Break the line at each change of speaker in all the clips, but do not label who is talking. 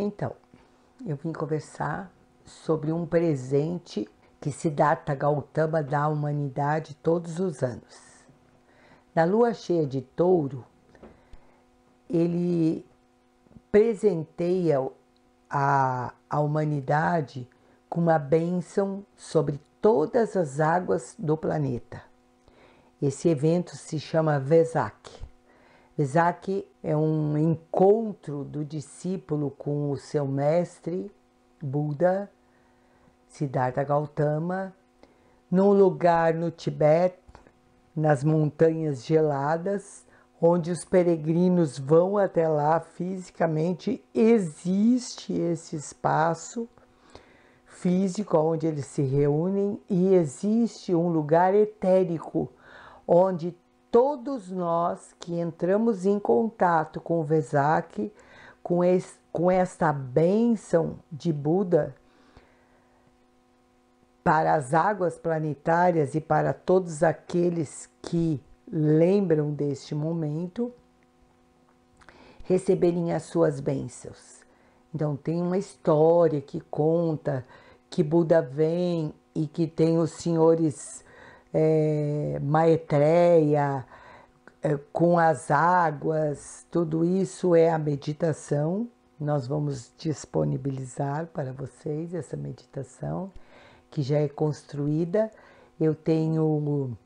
Então, eu vim conversar sobre um presente que Siddhartha Gautama dá à humanidade todos os anos. Na lua cheia de touro, ele presenteia a, a humanidade com uma bênção sobre todas as águas do planeta. Esse evento se chama Vesak. Isaac é um encontro do discípulo com o seu mestre, Buda, Siddhartha Gautama, num lugar no Tibete, nas montanhas geladas, onde os peregrinos vão até lá fisicamente, existe esse espaço físico onde eles se reúnem e existe um lugar etérico onde todos nós que entramos em contato com o Vesak, com, esse, com esta bênção de Buda para as águas planetárias e para todos aqueles que lembram deste momento, receberem as suas bênçãos. Então, tem uma história que conta que Buda vem e que tem os senhores é, é, com as águas, tudo isso é a meditação. Nós vamos disponibilizar para vocês essa meditação que já é construída. Eu tenho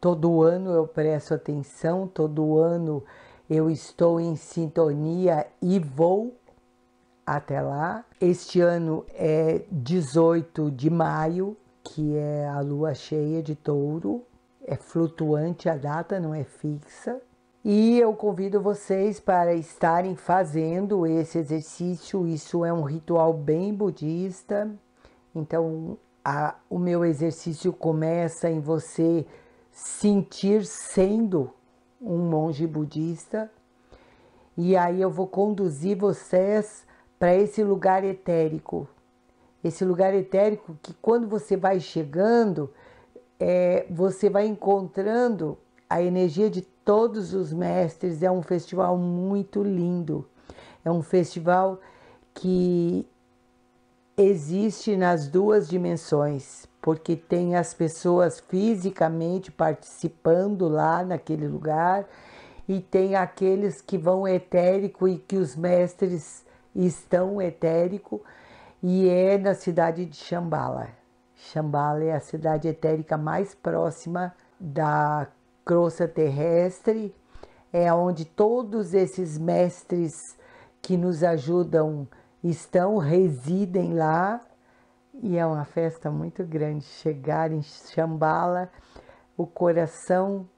todo ano eu presto atenção, todo ano eu estou em sintonia e vou até lá. Este ano é 18 de maio, que é a lua cheia de touro, é flutuante a data, não é fixa. E eu convido vocês para estarem fazendo esse exercício. Isso é um ritual bem budista. Então, a, o meu exercício começa em você sentir sendo um monge budista. E aí eu vou conduzir vocês para esse lugar etérico, esse lugar etérico que quando você vai chegando, é, você vai encontrando a energia de todos os mestres. É um festival muito lindo. É um festival que existe nas duas dimensões, porque tem as pessoas fisicamente participando lá naquele lugar e tem aqueles que vão etérico e que os mestres estão etérico e é na cidade de Shambhala. Shambhala é a cidade etérica mais próxima da crosta terrestre, é onde todos esses mestres que nos ajudam estão, residem lá, e é uma festa muito grande. Chegar em Shambhala, o coração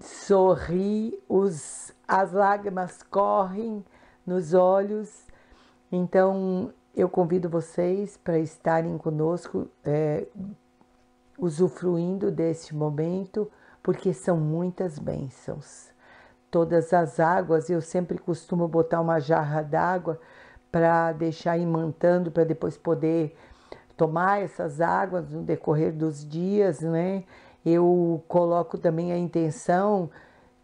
sorri, os, as lágrimas correm nos olhos então, eu convido vocês para estarem conosco, é, usufruindo deste momento, porque são muitas bênçãos. Todas as águas, eu sempre costumo botar uma jarra d'água para deixar imantando, para depois poder tomar essas águas no decorrer dos dias, né? Eu coloco também a intenção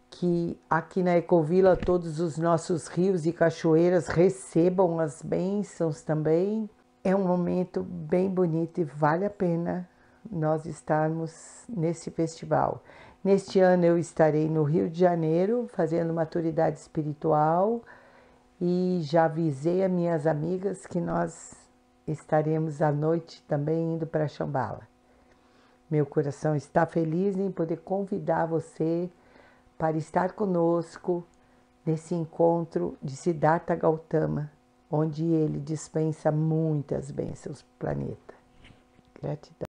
que aqui na Ecovila todos os nossos rios e cachoeiras recebam as bênçãos também. É um momento bem bonito e vale a pena nós estarmos nesse festival. Neste ano eu estarei no Rio de Janeiro fazendo maturidade espiritual e já avisei as minhas amigas que nós estaremos à noite também indo para Xambala. Meu coração está feliz em poder convidar você para estar conosco nesse encontro de Siddhartha Gautama, onde ele dispensa muitas bênçãos para o planeta. Gratidão.